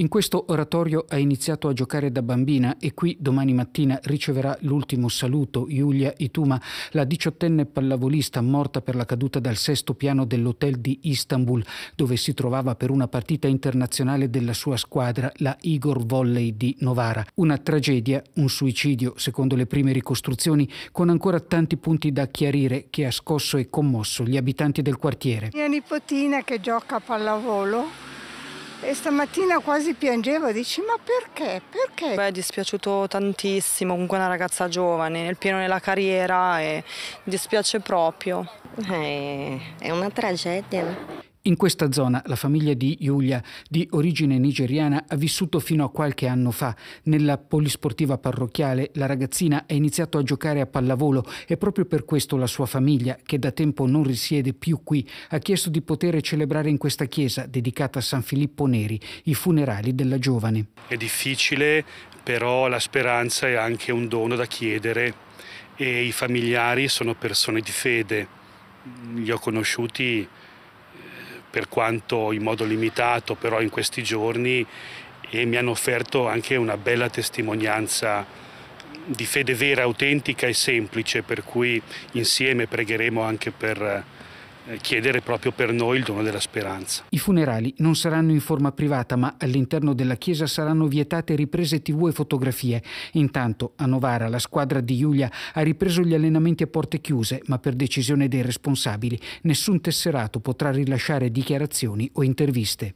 In questo oratorio ha iniziato a giocare da bambina e qui domani mattina riceverà l'ultimo saluto Giulia Ituma, la diciottenne pallavolista morta per la caduta dal sesto piano dell'hotel di Istanbul, dove si trovava per una partita internazionale della sua squadra, la Igor Volley di Novara. Una tragedia, un suicidio, secondo le prime ricostruzioni, con ancora tanti punti da chiarire che ha scosso e commosso gli abitanti del quartiere. Mia nipotina che gioca a pallavolo e stamattina quasi piangevo, dici ma perché? Perché? Beh, è dispiaciuto tantissimo, comunque una ragazza giovane, nel pieno della carriera e dispiace proprio. Eh, è una tragedia. In questa zona la famiglia di Giulia, di origine nigeriana, ha vissuto fino a qualche anno fa. Nella polisportiva parrocchiale la ragazzina ha iniziato a giocare a pallavolo e proprio per questo la sua famiglia, che da tempo non risiede più qui, ha chiesto di poter celebrare in questa chiesa dedicata a San Filippo Neri i funerali della giovane. È difficile, però la speranza è anche un dono da chiedere e i familiari sono persone di fede. Li ho conosciuti per quanto in modo limitato, però in questi giorni e mi hanno offerto anche una bella testimonianza di fede vera, autentica e semplice, per cui insieme pregheremo anche per eh, chiedere proprio per noi il dono della speranza. I funerali non saranno in forma privata, ma all'interno della chiesa saranno vietate riprese tv e fotografie. Intanto a Novara la squadra di Giulia ha ripreso gli allenamenti a porte chiuse, ma per decisione dei responsabili nessun tesserato potrà rilasciare dichiarazioni o interviste.